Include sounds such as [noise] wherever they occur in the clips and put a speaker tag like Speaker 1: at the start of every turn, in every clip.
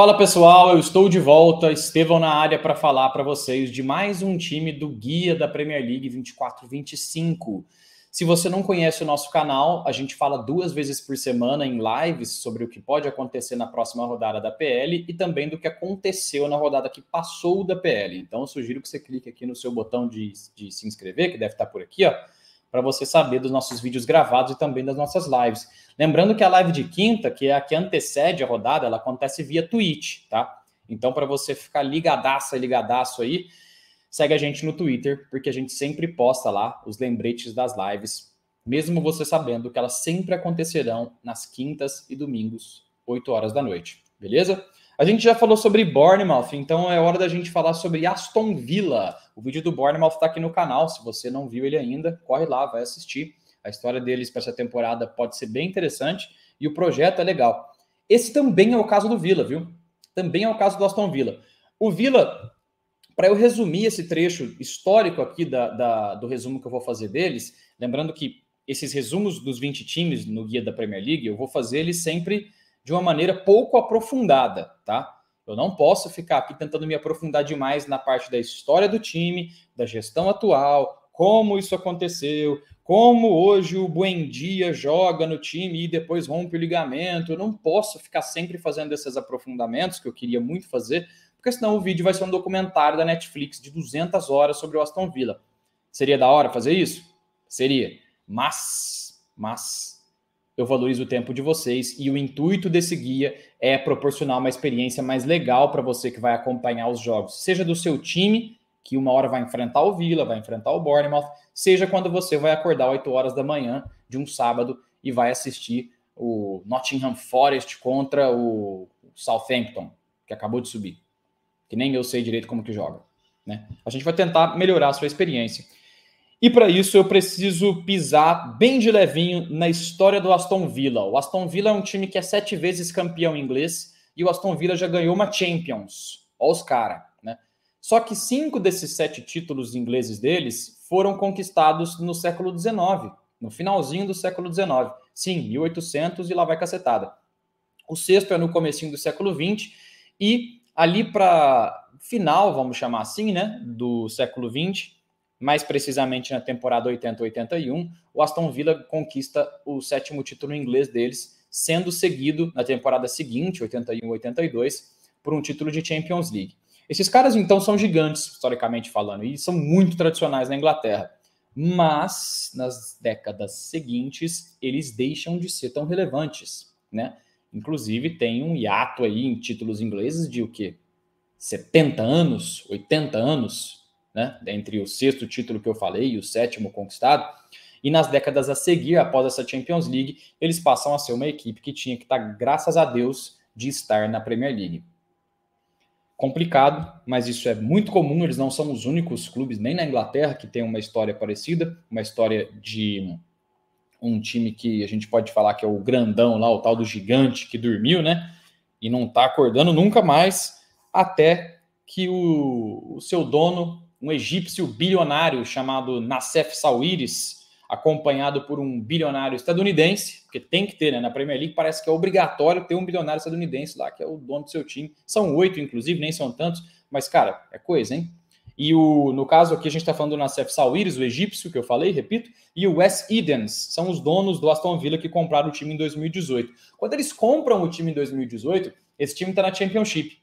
Speaker 1: Fala pessoal, eu estou de volta, Estevão na área para falar para vocês de mais um time do Guia da Premier League 24-25. Se você não conhece o nosso canal, a gente fala duas vezes por semana em lives sobre o que pode acontecer na próxima rodada da PL e também do que aconteceu na rodada que passou da PL. Então eu sugiro que você clique aqui no seu botão de, de se inscrever, que deve estar por aqui, ó para você saber dos nossos vídeos gravados e também das nossas lives. Lembrando que a live de quinta, que é a que antecede a rodada, ela acontece via Twitch, tá? Então, para você ficar ligadaça, ligadaço aí, segue a gente no Twitter, porque a gente sempre posta lá os lembretes das lives, mesmo você sabendo que elas sempre acontecerão nas quintas e domingos, 8 horas da noite, beleza? A gente já falou sobre Bournemouth, então é hora da gente falar sobre Aston Villa. O vídeo do Bournemouth está aqui no canal, se você não viu ele ainda, corre lá, vai assistir. A história deles para essa temporada pode ser bem interessante e o projeto é legal. Esse também é o caso do Villa, viu? Também é o caso do Aston Villa. O Villa, para eu resumir esse trecho histórico aqui da, da, do resumo que eu vou fazer deles, lembrando que esses resumos dos 20 times no guia da Premier League, eu vou fazer eles sempre de uma maneira pouco aprofundada, tá? Eu não posso ficar aqui tentando me aprofundar demais na parte da história do time, da gestão atual, como isso aconteceu, como hoje o Buendia joga no time e depois rompe o ligamento. Eu não posso ficar sempre fazendo esses aprofundamentos que eu queria muito fazer, porque senão o vídeo vai ser um documentário da Netflix de 200 horas sobre o Aston Villa. Seria da hora fazer isso? Seria. Mas, mas eu valorizo o tempo de vocês e o intuito desse guia é proporcionar uma experiência mais legal para você que vai acompanhar os jogos, seja do seu time, que uma hora vai enfrentar o Villa, vai enfrentar o Bournemouth, seja quando você vai acordar 8 horas da manhã de um sábado e vai assistir o Nottingham Forest contra o Southampton, que acabou de subir. Que nem eu sei direito como que joga. Né? A gente vai tentar melhorar a sua experiência. E para isso eu preciso pisar bem de levinho na história do Aston Villa. O Aston Villa é um time que é sete vezes campeão inglês e o Aston Villa já ganhou uma Champions. Olha os caras, né? Só que cinco desses sete títulos ingleses deles foram conquistados no século XIX, no finalzinho do século XIX. Sim, 1800 e lá vai cacetada. O sexto é no comecinho do século XX e ali para final, vamos chamar assim, né, do século XX, mais precisamente na temporada 80-81, o Aston Villa conquista o sétimo título inglês deles, sendo seguido na temporada seguinte, 81-82, por um título de Champions League. Esses caras, então, são gigantes, historicamente falando, e são muito tradicionais na Inglaterra. Mas, nas décadas seguintes, eles deixam de ser tão relevantes, né? Inclusive, tem um hiato aí em títulos ingleses de o quê? 70 anos, 80 anos, né? Entre o sexto título que eu falei e o sétimo conquistado. E nas décadas a seguir, após essa Champions League, eles passam a ser uma equipe que tinha que estar, tá, graças a Deus, de estar na Premier League. Complicado, mas isso é muito comum. Eles não são os únicos clubes, nem na Inglaterra, que tem uma história parecida uma história de um time que a gente pode falar que é o grandão lá, o tal do gigante que dormiu, né? E não tá acordando nunca mais, até que o, o seu dono um egípcio bilionário chamado Nassef Sawiris, acompanhado por um bilionário estadunidense, porque tem que ter, né? Na Premier League parece que é obrigatório ter um bilionário estadunidense lá, que é o dono do seu time. São oito, inclusive, nem são tantos, mas, cara, é coisa, hein? E o, no caso aqui a gente está falando do Nassef Sawiris, o egípcio que eu falei, repito, e o Wes Edens, são os donos do Aston Villa que compraram o time em 2018. Quando eles compram o time em 2018, esse time está na Championship.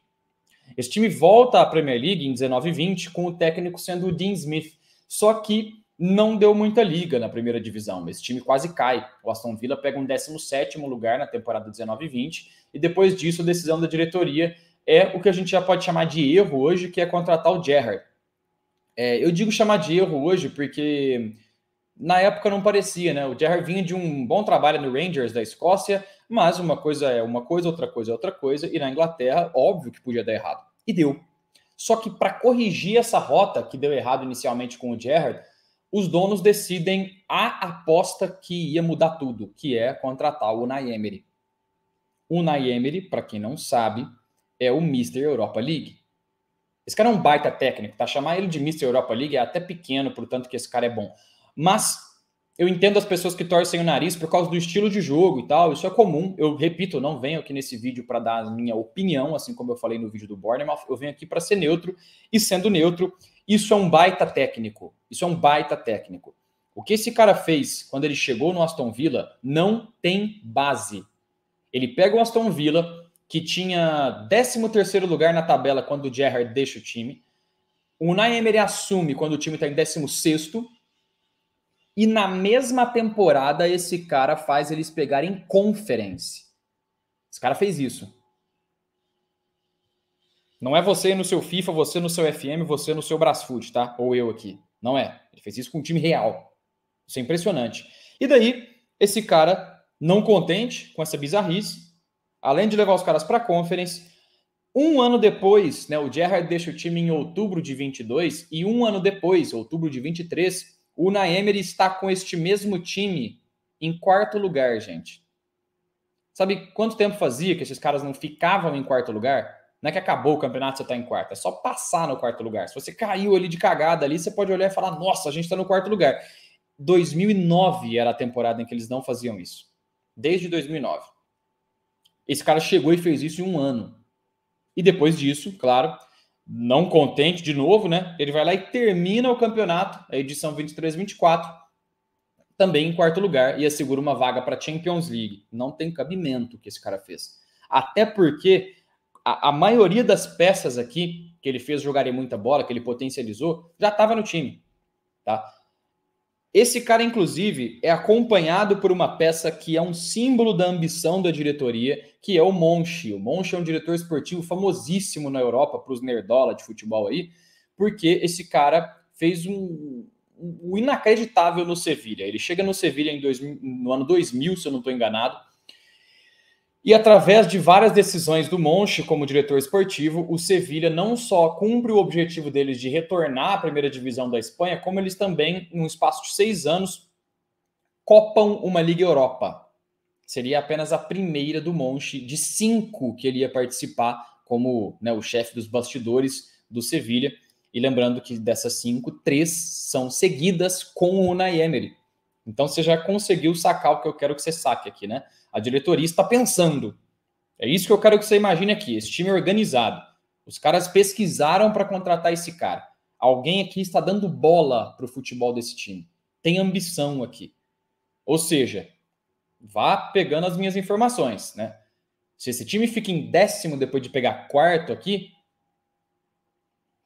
Speaker 1: Esse time volta à Premier League em 19 e 20 com o técnico sendo o Dean Smith. Só que não deu muita liga na primeira divisão. Esse time quase cai. O Aston Villa pega um 17 lugar na temporada 19 e 20 e depois disso a decisão da diretoria é o que a gente já pode chamar de erro hoje, que é contratar o Gerrard. É, eu digo chamar de erro hoje porque na época não parecia, né? O Gerrard vinha de um bom trabalho no Rangers da Escócia, mas uma coisa é uma coisa, outra coisa é outra coisa, e na Inglaterra, óbvio que podia dar errado. E deu. Só que para corrigir essa rota que deu errado inicialmente com o Gerrard, os donos decidem a aposta que ia mudar tudo, que é contratar o Unai Emery. O Unai Emery, para quem não sabe, é o Mr. Europa League. Esse cara é um baita técnico, tá? Chamar ele de Mr. Europa League é até pequeno, portanto que esse cara é bom. Mas eu entendo as pessoas que torcem o nariz por causa do estilo de jogo e tal, isso é comum. Eu repito, não venho aqui nesse vídeo para dar a minha opinião, assim como eu falei no vídeo do Bournemouth, eu venho aqui para ser neutro e sendo neutro, isso é um baita técnico. Isso é um baita técnico. O que esse cara fez quando ele chegou no Aston Villa não tem base. Ele pega o Aston Villa, que tinha 13º lugar na tabela quando o Gerrard deixa o time. O Unai Emery assume quando o time está em 16º e na mesma temporada, esse cara faz eles pegarem conference. Esse cara fez isso. Não é você no seu FIFA, você no seu FM, você no seu Brasfoot, tá? Ou eu aqui. Não é. Ele fez isso com um time real. Isso é impressionante. E daí, esse cara, não contente com essa bizarrice, além de levar os caras para conference, um ano depois, né, o Gerrard deixa o time em outubro de 22, e um ano depois, outubro de 23, o Naemir está com este mesmo time em quarto lugar, gente. Sabe quanto tempo fazia que esses caras não ficavam em quarto lugar? Não é que acabou o campeonato, você está em quarto. É só passar no quarto lugar. Se você caiu ali de cagada ali, você pode olhar e falar, nossa, a gente está no quarto lugar. 2009 era a temporada em que eles não faziam isso. Desde 2009. Esse cara chegou e fez isso em um ano. E depois disso, claro, não contente de novo, né? Ele vai lá e termina o campeonato, a edição 23-24, também em quarto lugar e assegura uma vaga para a Champions League. Não tem cabimento o que esse cara fez. Até porque a, a, maioria das peças aqui que ele fez jogarem muita bola, que ele potencializou, já estava no time, tá? Esse cara, inclusive, é acompanhado por uma peça que é um símbolo da ambição da diretoria, que é o Monchi. O Monchi é um diretor esportivo famosíssimo na Europa, para os nerdola de futebol aí, porque esse cara fez um, um inacreditável no Sevilha. Ele chega no Sevilha em dois, no ano 2000, se eu não estou enganado, e através de várias decisões do Monchi como diretor esportivo, o Sevilha não só cumpre o objetivo deles de retornar à primeira divisão da Espanha, como eles também, em um espaço de seis anos, copam uma Liga Europa. Seria apenas a primeira do Monchi, de cinco que ele ia participar como né, o chefe dos bastidores do Sevilha. E lembrando que dessas cinco, três são seguidas com o Unai Emery. Então você já conseguiu sacar o que eu quero que você saque aqui, né? A diretoria está pensando. É isso que eu quero que você imagine aqui, esse time organizado. Os caras pesquisaram para contratar esse cara. Alguém aqui está dando bola para o futebol desse time. Tem ambição aqui. Ou seja, vá pegando as minhas informações, né? Se esse time fica em décimo depois de pegar quarto aqui,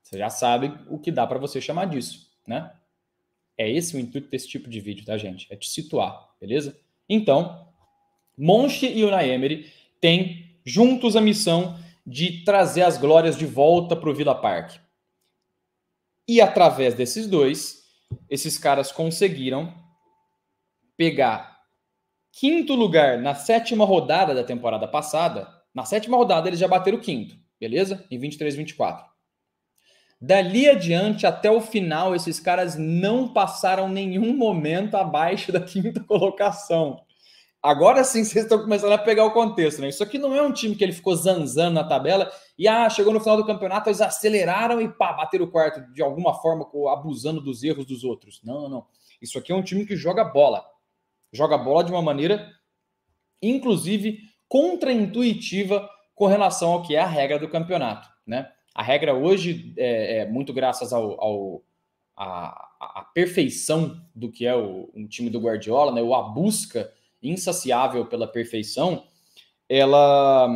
Speaker 1: você já sabe o que dá para você chamar disso, né? É esse o intuito desse tipo de vídeo, tá, gente? É te situar, beleza? Então, Monchi e Unai Emery têm juntos a missão de trazer as glórias de volta para o Villa Park. E através desses dois, esses caras conseguiram pegar quinto lugar na sétima rodada da temporada passada. Na sétima rodada eles já bateram o quinto, beleza? Em 23, 24. Dali adiante, até o final, esses caras não passaram nenhum momento abaixo da quinta colocação. Agora sim [laughs] vocês estão começando a pegar o contexto, né? Isso aqui não é um time que ele ficou zanzando na tabela e ah, chegou no final do campeonato, eles aceleraram e pá, bateram o quarto de alguma forma, abusando dos erros dos outros. Não, não, não. Isso aqui é um time que joga bola. Joga bola de uma maneira, inclusive, contraintuitiva com relação ao que é a regra do campeonato, né? A regra hoje é, é muito graças ao, ao a, a, perfeição do que é o um time do Guardiola, né? Ou a busca insaciável pela perfeição, ela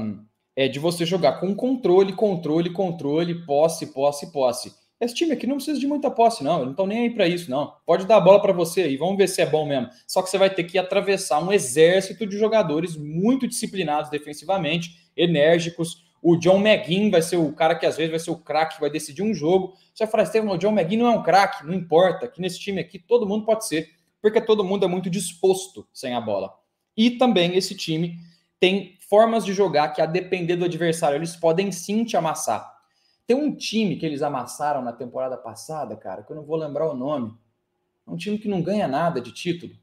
Speaker 1: é de você jogar com controle, controle, controle, posse, posse, posse. Esse time aqui não precisa de muita posse, não. Eles não estão nem aí para isso, não. Pode dar a bola para você aí, vamos ver se é bom mesmo. Só que você vai ter que atravessar um exército de jogadores muito disciplinados defensivamente, enérgicos. O John McGinn vai ser o cara que às vezes vai ser o craque, vai decidir um jogo. Você vai falar, Estevam, o John McGinn não é um craque, não importa. Aqui nesse time aqui todo mundo pode ser porque todo mundo é muito disposto sem a bola. E também esse time tem formas de jogar que, a depender do adversário, eles podem sim te amassar. Tem um time que eles amassaram na temporada passada, cara, que eu não vou lembrar o nome. É um time que não ganha nada de título.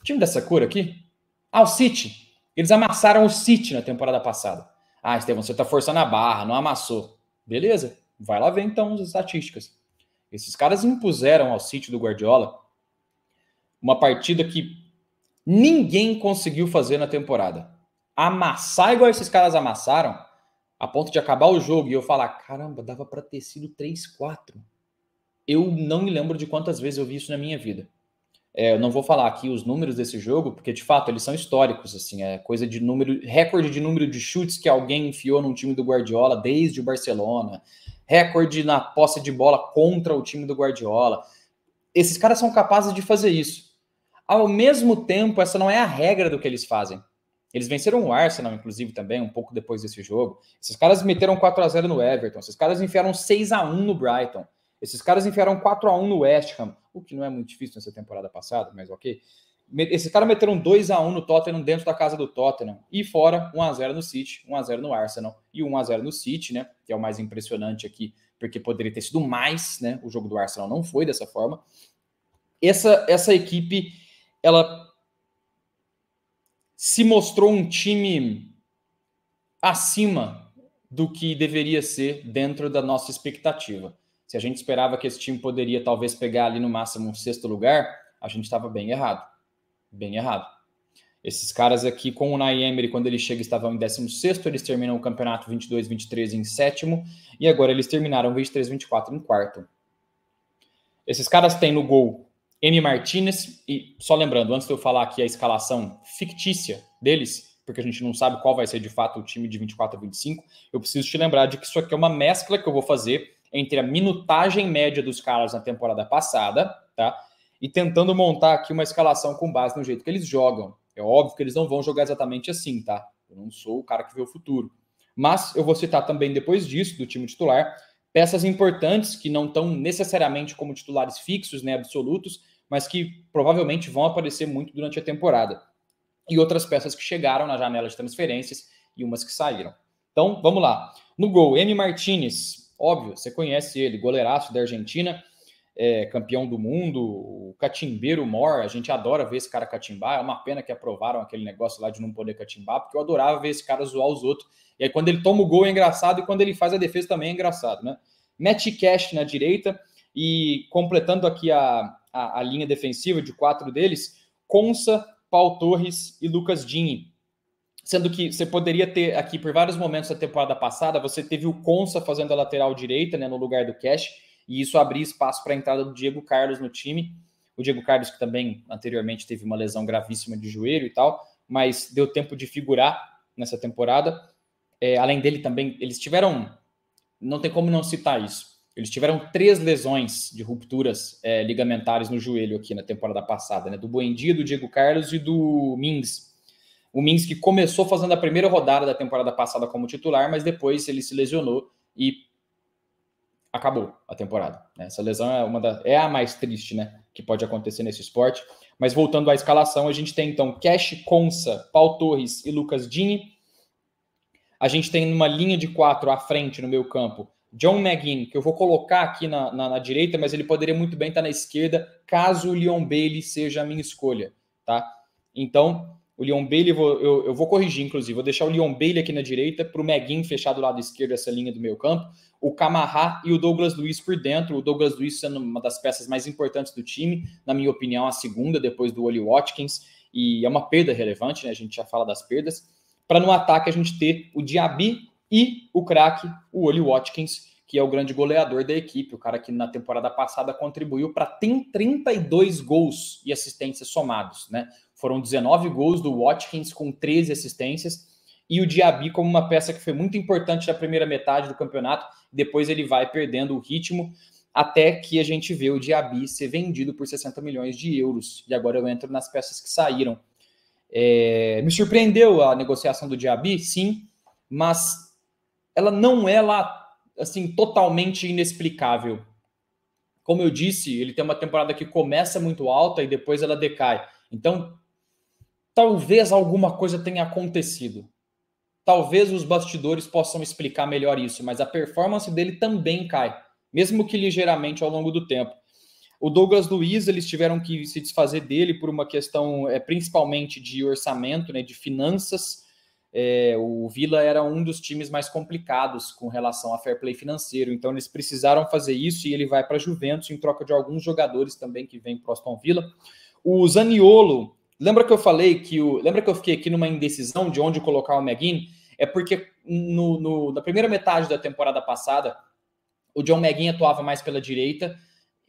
Speaker 1: O time dessa cor aqui? Ah, o City. Eles amassaram o City na temporada passada. Ah, Estevão, você tá forçando a barra, não amassou. Beleza, vai lá ver então as estatísticas. Esses caras impuseram ao City do Guardiola uma partida que ninguém conseguiu fazer na temporada. Amassar igual esses caras amassaram, a ponto de acabar o jogo e eu falar: caramba, dava para ter sido 3-4. Eu não me lembro de quantas vezes eu vi isso na minha vida. É, eu não vou falar aqui os números desse jogo, porque de fato eles são históricos, assim, é coisa de número, recorde de número de chutes que alguém enfiou num time do Guardiola desde o Barcelona, recorde na posse de bola contra o time do Guardiola. Esses caras são capazes de fazer isso. Ao mesmo tempo, essa não é a regra do que eles fazem. Eles venceram o Arsenal, inclusive, também, um pouco depois desse jogo. Esses caras meteram 4 a 0 no Everton. Esses caras enfiaram 6 a 1 no Brighton. Esses caras enfiaram 4 a 1 no West Ham, o que não é muito difícil nessa temporada passada, mas ok. Esses caras meteram 2 a 1 no Tottenham dentro da casa do Tottenham. E fora, 1 a 0 no City, 1 a 0 no Arsenal e 1 a 0 no City, né? Que é o mais impressionante aqui, porque poderia ter sido mais, né? O jogo do Arsenal não foi dessa forma. Essa, essa equipe ela se mostrou um time acima do que deveria ser dentro da nossa expectativa. Se a gente esperava que esse time poderia talvez pegar ali no máximo um sexto lugar, a gente estava bem errado. Bem errado. Esses caras aqui, com o Naemery, quando ele chega, estavam em 16, eles terminam o campeonato 22-23 em sétimo, e agora eles terminaram 23-24 em quarto. Esses caras têm no gol M. Martinez, e só lembrando, antes de eu falar aqui a escalação fictícia deles, porque a gente não sabe qual vai ser de fato o time de 24 a 25, eu preciso te lembrar de que isso aqui é uma mescla que eu vou fazer entre a minutagem média dos caras na temporada passada, tá? E tentando montar aqui uma escalação com base no jeito que eles jogam. É óbvio que eles não vão jogar exatamente assim, tá? Eu não sou o cara que vê o futuro. Mas eu vou citar também depois disso, do time titular, peças importantes que não estão necessariamente como titulares fixos, né, absolutos, mas que provavelmente vão aparecer muito durante a temporada. E outras peças que chegaram na janela de transferências e umas que saíram. Então, vamos lá. No gol, M. Martinez, óbvio, você conhece ele, goleiraço da Argentina, é, campeão do mundo, o catimbeiro mor, a gente adora ver esse cara catimbar, é uma pena que aprovaram aquele negócio lá de não poder catimbar, porque eu adorava ver esse cara zoar os outros. E aí, quando ele toma o gol é engraçado, e quando ele faz a defesa também é engraçado, né? Matt Cash na direita, e completando aqui a, a, a linha defensiva de quatro deles, Consa, Paul Torres e Lucas Dini. Sendo que você poderia ter aqui, por vários momentos da temporada passada, você teve o Consa fazendo a lateral direita, né, no lugar do Cash, e isso abria espaço para a entrada do Diego Carlos no time. O Diego Carlos, que também anteriormente teve uma lesão gravíssima de joelho e tal, mas deu tempo de figurar nessa temporada. É, além dele também, eles tiveram. Não tem como não citar isso. Eles tiveram três lesões de rupturas é, ligamentares no joelho aqui na temporada passada, né? Do Buendia, do Diego Carlos e do Mings. O Mings que começou fazendo a primeira rodada da temporada passada como titular, mas depois ele se lesionou e acabou a temporada. Né? Essa lesão é uma da, é a mais triste, né? Que pode acontecer nesse esporte. Mas voltando à escalação, a gente tem então Cash, Consa, Paul Torres e Lucas Dini. A gente tem numa linha de quatro à frente no meu campo John McGinn, que eu vou colocar aqui na, na, na, direita, mas ele poderia muito bem estar na esquerda, caso o Leon Bailey seja a minha escolha, tá? Então, o Leon Bailey, vou, eu, eu, vou corrigir, inclusive, vou deixar o Leon Bailey aqui na direita, para o McGinn fechar do lado esquerdo essa linha do meio campo, o Camarrá e o Douglas Luiz por dentro, o Douglas Luiz sendo uma das peças mais importantes do time, na minha opinião, a segunda, depois do Oli Watkins, e é uma perda relevante, né? A gente já fala das perdas. Para no ataque a gente ter o Diaby e o craque, o Oli Watkins, que é o grande goleador da equipe, o cara que na temporada passada contribuiu para 32 gols e assistências somados, né? Foram 19 gols do Watkins com 13 assistências e o Diaby como uma peça que foi muito importante na primeira metade do campeonato, depois ele vai perdendo o ritmo até que a gente vê o Diaby ser vendido por 60 milhões de euros. E agora eu entro nas peças que saíram. É... me surpreendeu a negociação do Diaby, sim, mas ela não é lá, assim, totalmente inexplicável. Como eu disse, ele tem uma temporada que começa muito alta e depois ela decai. Então, talvez alguma coisa tenha acontecido. Talvez os bastidores possam explicar melhor isso, mas a performance dele também cai, mesmo que ligeiramente ao longo do tempo. O Douglas Luiz, eles tiveram que se desfazer dele por uma questão é, principalmente de orçamento, né, de finanças é, o Vila era um dos times mais complicados com relação a fair play financeiro, então eles precisaram fazer isso e ele vai para a Juventus em troca de alguns jogadores também que vêm para o Aston Villa. O Zaniolo, lembra que eu falei que o, lembra que eu fiquei aqui numa indecisão de onde colocar o McGinn? É porque no, no, na primeira metade da temporada passada o John McGinn atuava mais pela direita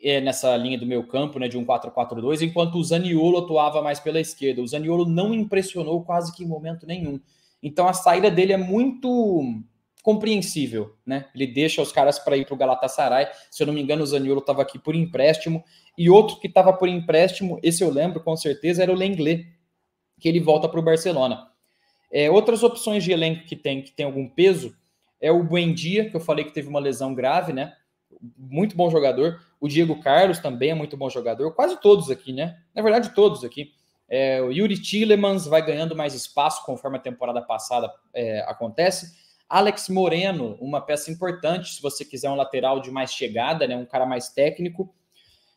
Speaker 1: é, nessa linha do meio campo, né, de um 4-4-2, enquanto o Zaniolo atuava mais pela esquerda. O Zaniolo não impressionou quase que em momento nenhum. Então a saída dele é muito compreensível, né? Ele deixa os caras para ir para o Galatasaray. Se eu não me engano, o Zaniolo estava aqui por empréstimo. E outro que estava por empréstimo, esse eu lembro com certeza, era o Lenglet, que ele volta para o Barcelona. É, outras opções de elenco que tem, que tem algum peso, é o Buendia, que eu falei que teve uma lesão grave, né? Muito bom jogador. O Diego Carlos também é muito bom jogador. Quase todos aqui, né? Na verdade, todos aqui. É, o Yuri Tillemans vai ganhando mais espaço conforme a temporada passada é, acontece. Alex Moreno, uma peça importante, se você quiser um lateral de mais chegada, né, um cara mais técnico.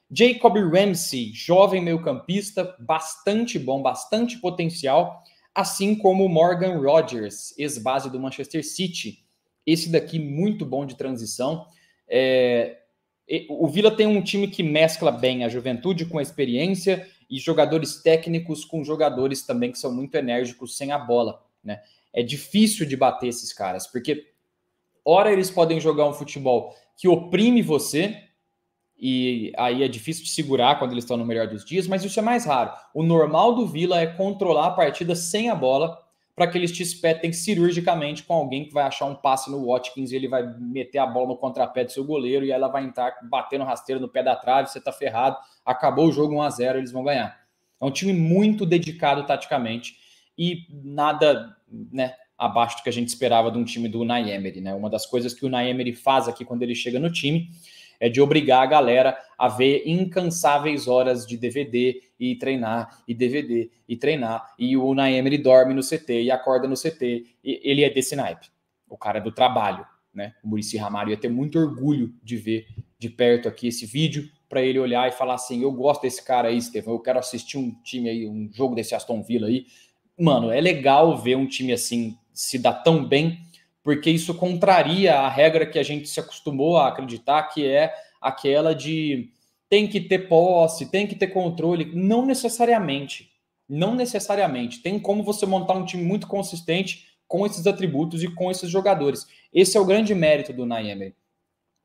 Speaker 1: Jacob Ramsey, jovem meio-campista, bastante bom, bastante potencial, assim como Morgan Rogers, ex-base do Manchester City. Esse daqui muito bom de transição. É, o Vila tem um time que mescla bem a juventude com a experiência e jogadores técnicos com jogadores também que são muito enérgicos sem a bola, né? É difícil de bater esses caras, porque ora eles podem jogar um futebol que oprime você, e aí é difícil de segurar quando eles estão no melhor dos dias, mas isso é mais raro. O normal do Vila é controlar a partida sem a bola para que eles te espetem cirurgicamente com alguém que vai achar um passe no Watkins e ele vai meter a bola no contrapé do seu goleiro e ela vai entrar batendo rasteiro no pé da trave, você tá ferrado, acabou o jogo 1 a 0 eles vão ganhar. É um time muito dedicado taticamente e nada, né, abaixo do que a gente esperava de um time do Naemery, né? Uma das coisas que o Naemery faz aqui quando ele chega no time é de obrigar a galera a ver incansáveis horas de DVD e treinar, e DVD e treinar. E o ele dorme no CT e acorda no CT. E ele é desse naipe, o cara é do trabalho. Né? O Murici Ramalho ia ter muito orgulho de ver de perto aqui esse vídeo para ele olhar e falar assim: eu gosto desse cara aí, Estevão, eu quero assistir um time aí, um jogo desse Aston Villa aí. Mano, é legal ver um time assim se dar tão bem porque isso contraria a regra que a gente se acostumou a acreditar, que é aquela de tem que ter posse, tem que ter controle. Não necessariamente. Não necessariamente. Tem como você montar um time muito consistente com esses atributos e com esses jogadores. Esse é o grande mérito do e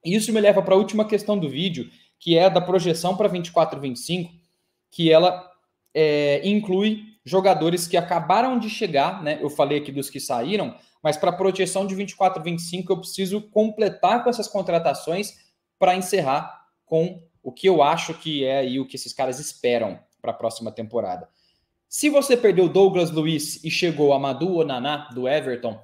Speaker 1: Isso me leva para a última questão do vídeo, que é da projeção para 24 25, que ela é, inclui jogadores que acabaram de chegar, né? Eu falei aqui dos que saíram, mas para a projeção de 24, 25, eu preciso completar com essas contratações para encerrar com o que eu acho que é e o que esses caras esperam para a próxima temporada. Se você perdeu Douglas Luiz e chegou a Madu Onaná do Everton,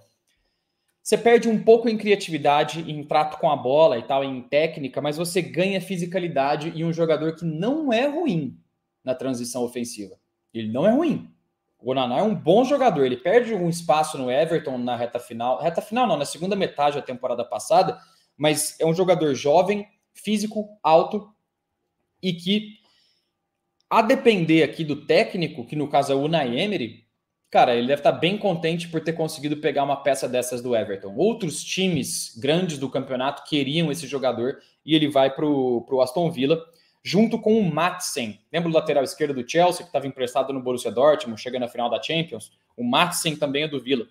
Speaker 1: você perde um pouco em criatividade, em trato com a bola e tal, em técnica, mas você ganha fisicalidade e um jogador que não é ruim na transição ofensiva. Ele não é ruim. O Onaná é um bom jogador. Ele perde um espaço no Everton na reta final. Reta final não, na segunda metade da temporada passada. Mas é um jogador jovem, físico, alto e que, a depender aqui do técnico, que no caso é o Unai Emery, cara, ele deve estar bem contente por ter conseguido pegar uma peça dessas do Everton. Outros times grandes do campeonato queriam esse jogador e ele vai para o Aston Villa junto com o Matsen. Lembra o lateral esquerdo do Chelsea, que estava emprestado no Borussia Dortmund, chega na final da Champions? O Matsen também é do Vila.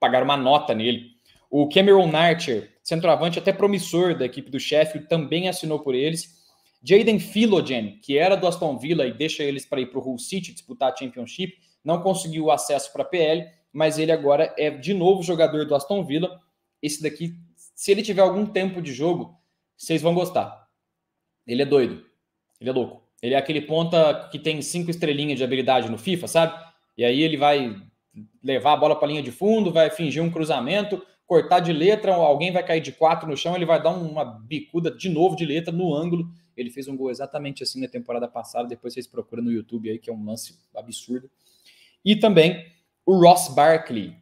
Speaker 1: Pagaram uma nota nele. O Cameron Archer, centroavante até promissor da equipe do Sheffield, também assinou por eles. Jaden Philogene, que era do Aston Villa e deixa eles para ir para o Hull City disputar a Championship, não conseguiu o acesso para a PL, mas ele agora é de novo jogador do Aston Villa. Esse daqui, se ele tiver algum tempo de jogo, vocês vão gostar. Ele é doido. Ele é louco. Ele é aquele ponta que tem cinco estrelinhas de habilidade no FIFA, sabe? E aí ele vai levar a bola para a linha de fundo, vai fingir um cruzamento, cortar de letra, alguém vai cair de quatro no chão, ele vai dar uma bicuda de novo de letra no ângulo. Ele fez um gol exatamente assim na temporada passada, depois vocês procuram no YouTube aí, que é um lance absurdo. E também o Ross Barkley.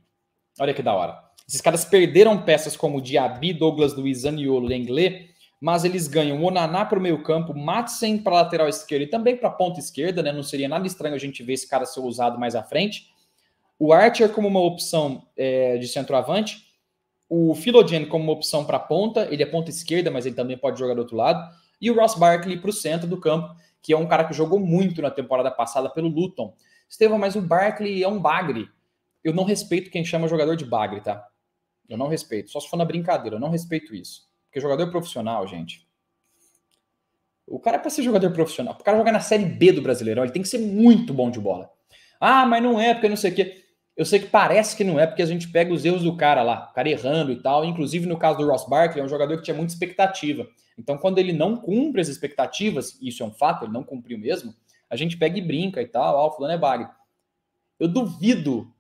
Speaker 1: Olha que da hora. Esses caras perderam peças como o Diaby, Douglas Luiz, Aniolo e Lenglet mas eles ganham o Onaná para o meio campo, Matsen para a lateral esquerda e também para a ponta esquerda, né? Não seria nada estranho a gente ver esse cara ser usado mais à frente. O Archer como uma opção é, de centroavante, o Filogen como uma opção para ponta, ele é ponta esquerda, mas ele também pode jogar do outro lado, e o Ross Barkley para o centro do campo, que é um cara que jogou muito na temporada passada pelo Luton. Estevam, mas o Barkley é um bagre. Eu não respeito quem chama jogador de bagre, tá? Eu não respeito, só se for na brincadeira, eu não respeito isso. Porque jogador profissional, gente. O cara, é para ser jogador profissional, o cara jogar na Série B do Brasileirão, ele tem que ser muito bom de bola. Ah, mas não é, porque não sei o quê. Eu sei que parece que não é, porque a gente pega os erros do cara lá, o cara errando e tal. Inclusive, no caso do Ross Barkley, é um jogador que tinha muita expectativa. Então, quando ele não cumpre as expectativas, isso é um fato, ele não cumpriu mesmo, a gente pega e brinca e tal, ah, o fulano é bagre. Eu duvido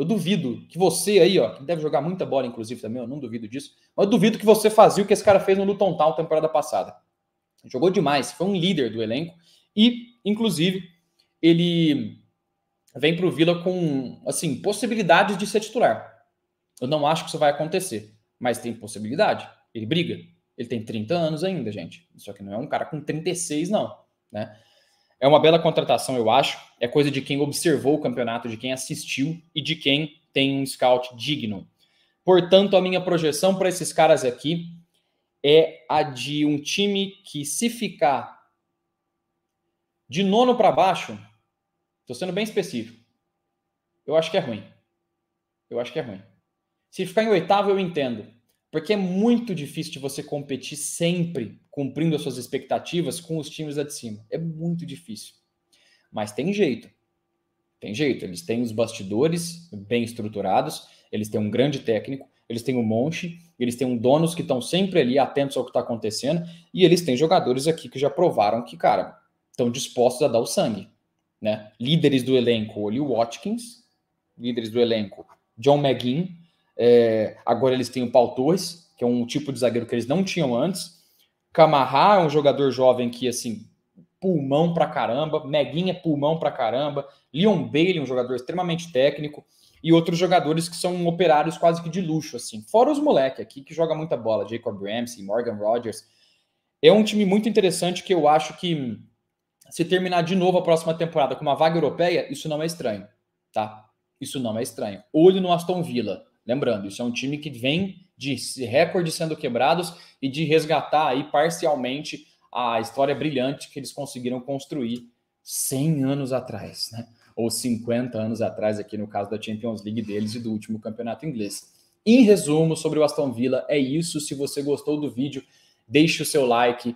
Speaker 1: eu duvido que você aí, ó, que deve jogar muita bola, inclusive, também, eu não duvido disso, mas eu duvido que você fazia o que esse cara fez no Luton Town temporada passada. Jogou demais, foi um líder do elenco e, inclusive, ele vem para o Vila com, assim, possibilidades de ser titular. Eu não acho que isso vai acontecer, mas tem possibilidade. Ele briga. Ele tem 30 anos ainda, gente. Só que não é um cara com 36, não, né? É uma bela contratação, eu acho. É coisa de quem observou o campeonato, de quem assistiu e de quem tem um scout digno. Portanto, a minha projeção para esses caras aqui é a de um time que, se ficar de nono para baixo, estou sendo bem específico, eu acho que é ruim. Eu acho que é ruim. Se ficar em oitavo, eu entendo. Porque é muito difícil de você competir sempre cumprindo as suas expectativas com os times lá de cima. É muito difícil. Mas tem jeito. Tem jeito. Eles têm os bastidores bem estruturados, eles têm um grande técnico, eles têm um monte, eles têm um donos que estão sempre ali atentos ao que está acontecendo, e eles têm jogadores aqui que já provaram que, cara, estão dispostos a dar o sangue. Né? Líderes do elenco, olha o Watkins, líderes do elenco, John McGinn, é, agora eles têm o Paul Torres, que é um tipo de zagueiro que eles não tinham antes, Camarrá é um jogador jovem que, assim, pulmão pra caramba. Meguinha, é pulmão pra caramba. Leon Bailey, é um jogador extremamente técnico. E outros jogadores que são operários quase que de luxo, assim. Fora os moleque aqui que joga muita bola. Jacob Ramsey, Morgan Rogers. É um time muito interessante que eu acho que se terminar de novo a próxima temporada com uma vaga europeia, isso não é estranho, tá? Isso não é estranho. Olho no Aston Villa. Lembrando, isso é um time que vem de recordes sendo quebrados e de resgatar aí parcialmente a história brilhante que eles conseguiram construir 100 anos atrás, né? Ou 50 anos atrás, aqui no caso da Champions League deles e do último campeonato inglês. Em resumo, sobre o Aston Villa, é isso. Se você gostou do vídeo, deixe o seu like.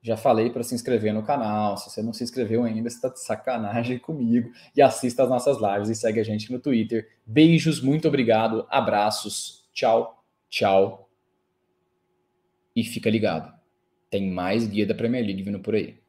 Speaker 1: Já falei para se inscrever no canal. Se você não se inscreveu ainda, está de sacanagem [laughs] comigo. E assista as nossas lives e segue a gente no Twitter. Beijos, muito obrigado, abraços, tchau. Tchau. E fica ligado. Tem mais guia da Premier League vindo por aí.